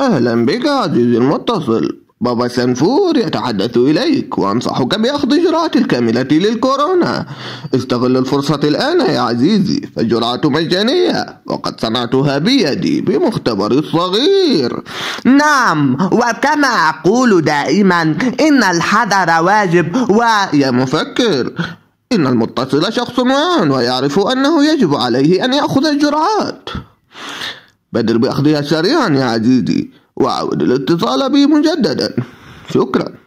أهلا بك عزيزي المتصل بابا سنفور يتحدث إليك وأنصحك بأخذ الجرعات الكاملة للكورونا استغل الفرصة الآن يا عزيزي فالجرعة مجانية وقد صنعتها بيدي بمختبر الصغير نعم وكما أقول دائما إن الحذر واجب و يا مفكر إن المتصل شخص معان ويعرف أنه يجب عليه أن يأخذ الجرعات بدر بأخذها سريعا يا عزيزي وأعود الاتصال بي مجددا شكرا